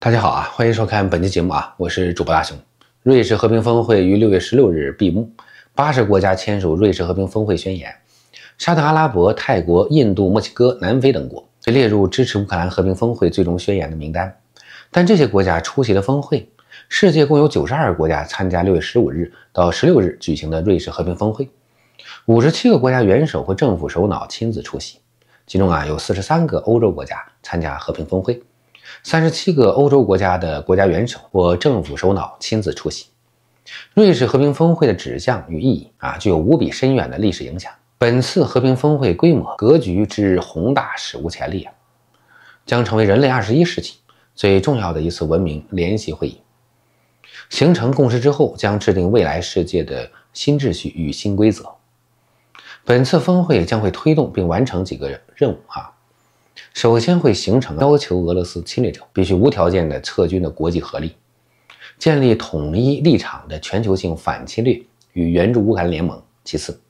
大家好啊，欢迎收看本期节目啊，我是主播大熊。瑞士和平峰会于六月十六日闭幕，八十国家签署瑞士和平峰会宣言。沙特、阿拉伯、泰国、印度、墨西哥、南非等国被列入支持乌克兰和平峰会最终宣言的名单，但这些国家出席了峰会。世界共有九十二个国家参加六月十五日到十六日举行的瑞士和平峰会，五十七个国家元首或政府首脑亲自出席，其中啊有四十三个欧洲国家参加和平峰会。三十七个欧洲国家的国家元首或政府首脑亲自出席，瑞士和平峰会的指向与意义啊，具有无比深远的历史影响。本次和平峰会规模、格局之宏大，史无前例啊，将成为人类二十一世纪最重要的一次文明联席会议。形成共识之后，将制定未来世界的新秩序与新规则。本次峰会将会推动并完成几个任务啊。首先会形成要求俄罗斯侵略者必须无条件的撤军的国际合力，建立统一立场的全球性反侵略与援助乌克兰联盟。其次，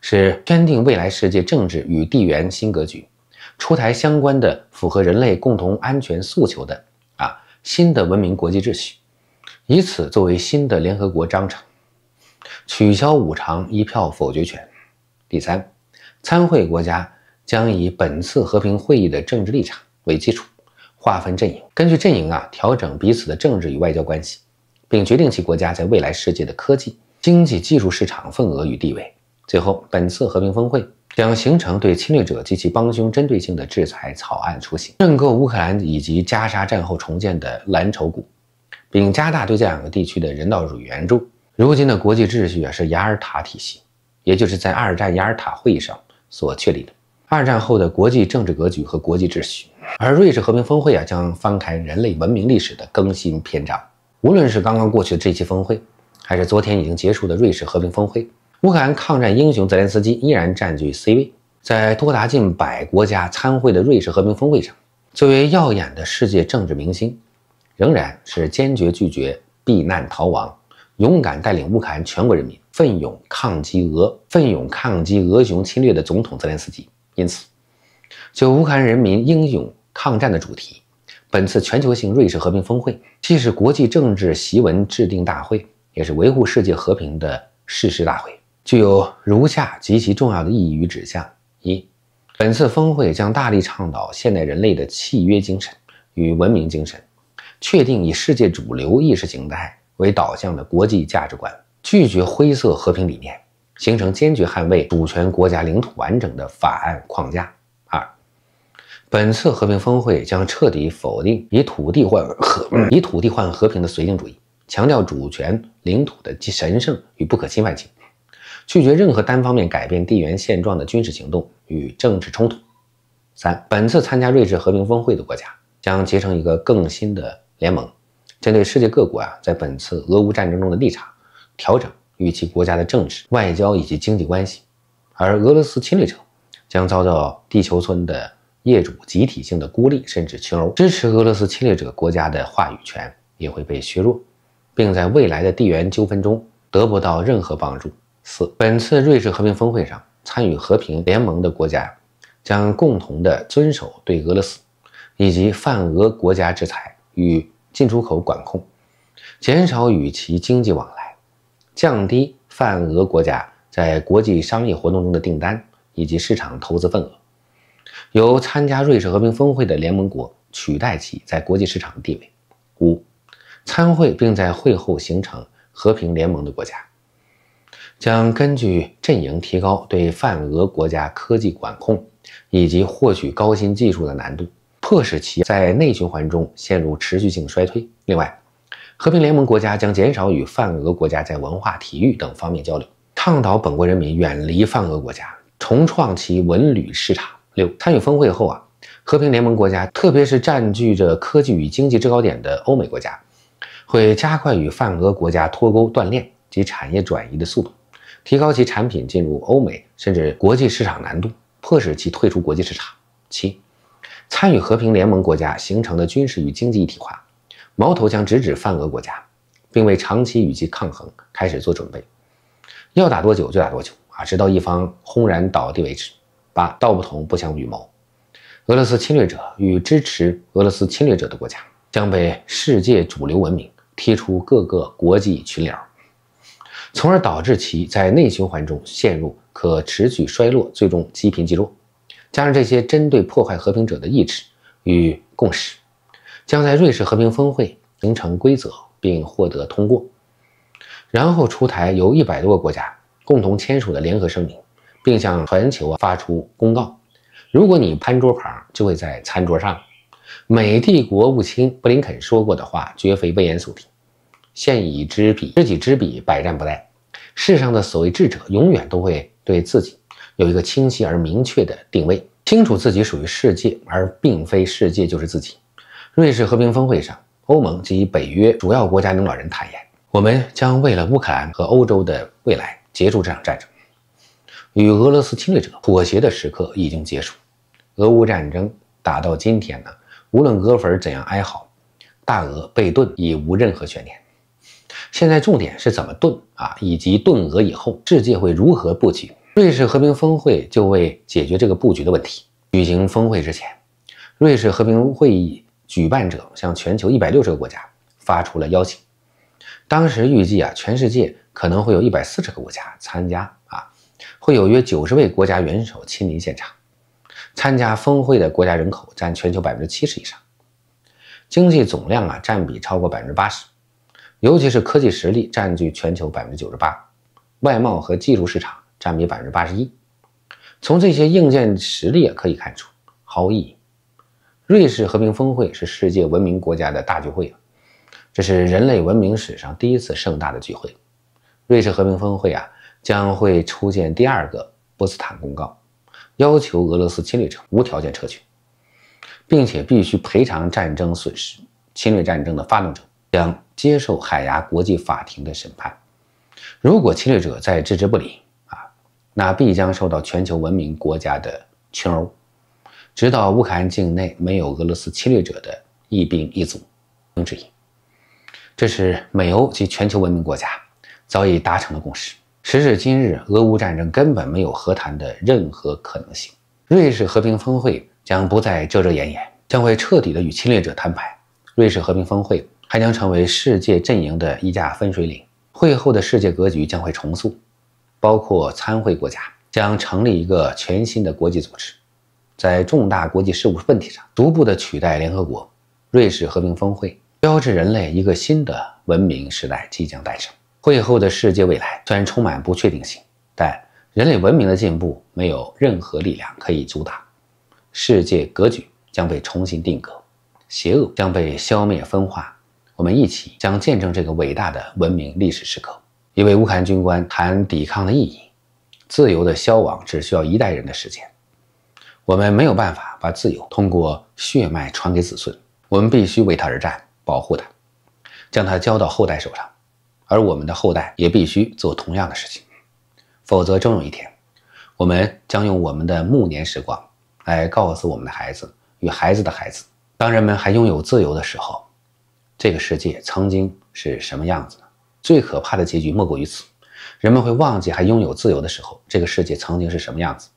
是圈定未来世界政治与地缘新格局，出台相关的符合人类共同安全诉求的啊新的文明国际秩序，以此作为新的联合国章程，取消五常一票否决权。第三，参会国家。将以本次和平会议的政治立场为基础，划分阵营，根据阵营啊调整彼此的政治与外交关系，并决定其国家在未来世界的科技、经济、技术市场份额与地位。最后，本次和平峰会将形成对侵略者及其帮凶针对性的制裁草案雏形，认购乌克兰以及加沙战后重建的蓝筹股，并加大对这两个地区的人道主义援助。如今的国际秩序啊是雅尔塔体系，也就是在二战雅尔塔会议上所确立的。二战后的国际政治格局和国际秩序，而瑞士和平峰会啊将翻开人类文明历史的更新篇章。无论是刚刚过去的这期峰会，还是昨天已经结束的瑞士和平峰会，乌克兰抗战英雄泽连斯基依然占据 C 位。在多达近百国家参会的瑞士和平峰会上，作为耀眼的世界政治明星，仍然是坚决拒绝避难逃亡，勇敢带领乌克兰全国人民奋勇抗击俄奋勇抗击俄熊侵略的总统泽连斯基。因此，就乌克兰人民英勇抗战的主题，本次全球性瑞士和平峰会既是国际政治檄文制定大会，也是维护世界和平的誓师大会，具有如下极其重要的意义与指向：一，本次峰会将大力倡导现代人类的契约精神与文明精神，确定以世界主流意识形态为导向的国际价值观，拒绝灰色和平理念。形成坚决捍卫主权国家领土完整的法案框架。二，本次和平峰会将彻底否定以土地换和以土地换和平的绥靖主义，强调主权领土的神圣与不可侵犯性，拒绝任何单方面改变地缘现状的军事行动与政治冲突。三，本次参加瑞士和平峰会的国家将结成一个更新的联盟，针对世界各国啊在本次俄乌战争中的立场调整。与其国家的政治、外交以及经济关系，而俄罗斯侵略者将遭到地球村的业主集体性的孤立，甚至群殴。支持俄罗斯侵略者国家的话语权也会被削弱，并在未来的地缘纠纷中得不到任何帮助。四，本次瑞士和平峰会上，参与和平联盟的国家将共同的遵守对俄罗斯以及泛俄国家制裁与进出口管控，减少与其经济往来。降低泛俄国家在国际商业活动中的订单以及市场投资份额，由参加瑞士和平峰会的联盟国取代其在国际市场的地位。五，参会并在会后形成和平联盟的国家，将根据阵营提高对泛俄国家科技管控，以及获取高新技术的难度，迫使其在内循环中陷入持续性衰退。另外，和平联盟国家将减少与泛俄国家在文化、体育等方面交流，倡导本国人民远离泛俄国家，重创其文旅市场。六、参与峰会后啊，和平联盟国家，特别是占据着科技与经济制高点的欧美国家，会加快与泛俄国家脱钩、断链及产业转移的速度，提高其产品进入欧美甚至国际市场难度，迫使其退出国际市场。七、参与和平联盟国家形成的军事与经济一体化。矛头将直指泛俄国家，并为长期与其抗衡开始做准备。要打多久就打多久啊，直到一方轰然倒地为止。八道不同不相与谋，俄罗斯侵略者与支持俄罗斯侵略者的国家将被世界主流文明踢出各个国际群聊，从而导致其在内循环中陷入可持续衰落，最终积贫积弱。加上这些针对破坏和平者的意志与共识。将在瑞士和平峰会形成规则并获得通过，然后出台由一百多个国家共同签署的联合声明，并向全球发出公告。如果你攀桌旁，就会在餐桌上。美帝国务卿布林肯说过的话，绝非危言耸听。现已知彼，知己知彼，百战不殆。世上的所谓智者，永远都会对自己有一个清晰而明确的定位，清楚自己属于世界，而并非世界就是自己。瑞士和平峰会上，欧盟及北约主要国家领导人坦言：“我们将为了乌克兰和欧洲的未来结束这场战争。与俄罗斯侵略者妥协的时刻已经结束。俄乌战争打到今天呢，无论俄粉怎样哀嚎，大俄被炖已无任何悬念。现在重点是怎么炖啊，以及炖俄以后世界会如何布局？瑞士和平峰会就为解决这个布局的问题举行峰会之前，瑞士和平会议。举办者向全球一百六十个国家发出了邀请，当时预计啊，全世界可能会有一百四十个国家参加啊，会有约九十位国家元首亲临现场。参加峰会的国家人口占全球百分之七十以上，经济总量啊占比超过百分之八十，尤其是科技实力占据全球百分之九十八，外贸和技术市场占比百分之八十一。从这些硬件实力也可以看出，毫无意义。瑞士和平峰会是世界文明国家的大聚会，这是人类文明史上第一次盛大的聚会。瑞士和平峰会啊，将会出现第二个波茨坦公告，要求俄罗斯侵略者无条件撤军，并且必须赔偿战争损失。侵略战争的发动者将接受海牙国际法庭的审判。如果侵略者再置之不理啊，那必将受到全球文明国家的群殴。直到乌克兰境内没有俄罗斯侵略者的一兵一卒，能止一。这是美欧及全球文明国家早已达成的共识。时至今日，俄乌战争根本没有和谈的任何可能性。瑞士和平峰会将不再遮遮掩掩，将会彻底的与侵略者摊牌。瑞士和平峰会还将成为世界阵营的一架分水岭，会后的世界格局将会重塑，包括参会国家将成立一个全新的国际组织。在重大国际事务问题上逐步的取代联合国，瑞士和平峰会标志人类一个新的文明时代即将诞生。会后的世界未来虽然充满不确定性，但人类文明的进步没有任何力量可以阻挡。世界格局将被重新定格，邪恶将被消灭分化。我们一起将见证这个伟大的文明历史时刻。一位乌克兰军官谈抵抗的意义：自由的消亡只需要一代人的时间。我们没有办法把自由通过血脉传给子孙，我们必须为它而战，保护它，将它交到后代手上，而我们的后代也必须做同样的事情，否则终有一天，我们将用我们的暮年时光来告诉我们的孩子与孩子的孩子，当人们还拥有自由的时候，这个世界曾经是什么样子？最可怕的结局莫过于此，人们会忘记还拥有自由的时候，这个世界曾经是什么样子。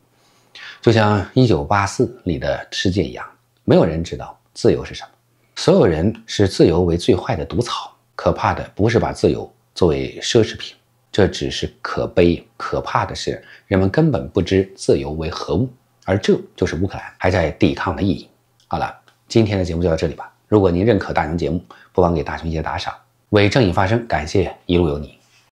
就像《一九八四》里的世界一样，没有人知道自由是什么。所有人视自由为最坏的毒草。可怕的不是把自由作为奢侈品，这只是可悲。可怕的是人们根本不知自由为何物，而这就是乌克兰还在抵抗的意义。好了，今天的节目就到这里吧。如果您认可大熊节目，不妨给大熊一些打赏，为正义发声。感谢一路有你。